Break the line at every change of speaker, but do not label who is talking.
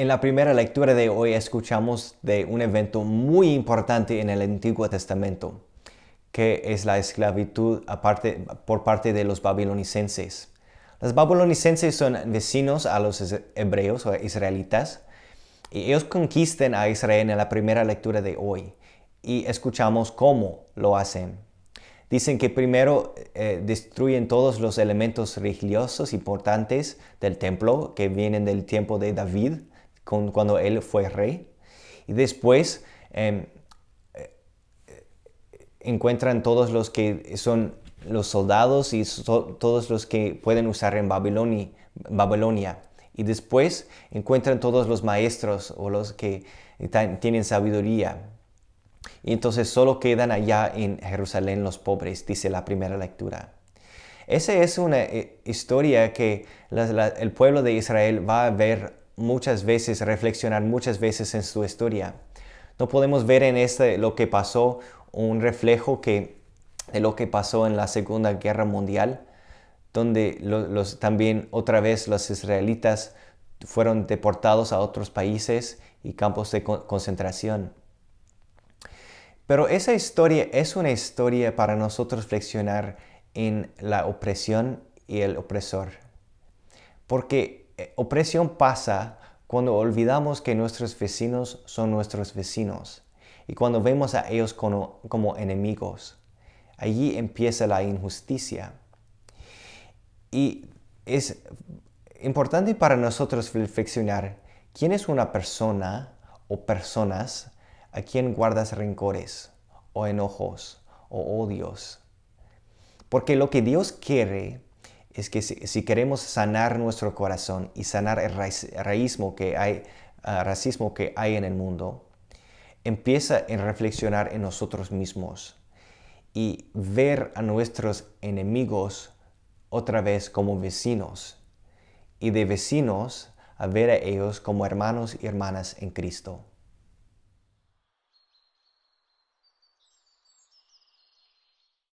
En la primera lectura de hoy escuchamos de un evento muy importante en el Antiguo Testamento, que es la esclavitud por parte de los babilonicenses. Los babilonicenses son vecinos a los hebreos o israelitas y ellos conquisten a Israel en la primera lectura de hoy y escuchamos cómo lo hacen. Dicen que primero eh, destruyen todos los elementos religiosos importantes del templo que vienen del tiempo de David cuando él fue rey. Y después em, eh, encuentran todos los que son los soldados y todos los que pueden usar en Babilonia, Y después encuentran todos los maestros o los que tienen sabiduría. Y entonces solo quedan allá en Jerusalén los pobres, dice la primera lectura. Esa es una eh, historia que el pueblo de Israel va a ver muchas veces, reflexionar muchas veces en su historia. No podemos ver en este lo que pasó, un reflejo que, de lo que pasó en la Segunda Guerra Mundial, donde también otra vez los israelitas fueron deportados a otros países y campos de concentración. Pero esa historia es una historia para nosotros reflexionar en la opresión y el opresor. Porque eh, opresión pasa cuando olvidamos que nuestros vecinos son nuestros vecinos y cuando vemos a ellos como, enemigos. Allí empieza la injusticia. Y es importante para nosotros reflexionar quién es una persona o personas a quien guardas rencores o enojos o odios. Porque lo que Dios quiere es que si, queremos sanar nuestro corazón y sanar el que hay, ah, racismo que hay en el mundo, empieza en reflexionar en nosotros mismos y ver a nuestros enemigos otra vez como vecinos y de vecinos a ver a ellos como hermanos y hermanas en Cristo.